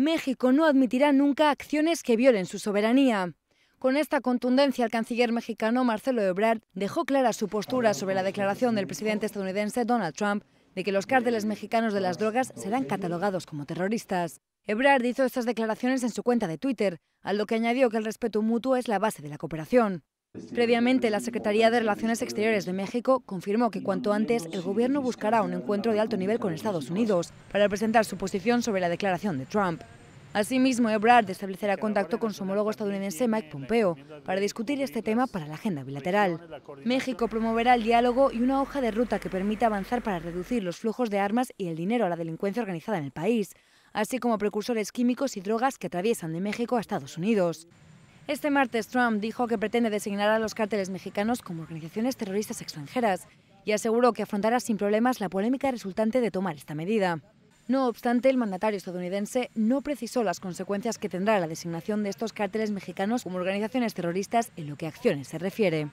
México no admitirá nunca acciones que violen su soberanía. Con esta contundencia, el canciller mexicano Marcelo Ebrard dejó clara su postura sobre la declaración del presidente estadounidense Donald Trump de que los cárteles mexicanos de las drogas serán catalogados como terroristas. Ebrard hizo estas declaraciones en su cuenta de Twitter, a lo que añadió que el respeto mutuo es la base de la cooperación. Previamente, la Secretaría de Relaciones Exteriores de México confirmó que cuanto antes el gobierno buscará un encuentro de alto nivel con Estados Unidos para presentar su posición sobre la declaración de Trump. Asimismo, Ebrard establecerá contacto con su homólogo estadounidense Mike Pompeo para discutir este tema para la agenda bilateral. México promoverá el diálogo y una hoja de ruta que permita avanzar para reducir los flujos de armas y el dinero a la delincuencia organizada en el país, así como precursores químicos y drogas que atraviesan de México a Estados Unidos. Este martes Trump dijo que pretende designar a los cárteles mexicanos como organizaciones terroristas extranjeras y aseguró que afrontará sin problemas la polémica resultante de tomar esta medida. No obstante, el mandatario estadounidense no precisó las consecuencias que tendrá la designación de estos cárteles mexicanos como organizaciones terroristas en lo que a acciones se refiere.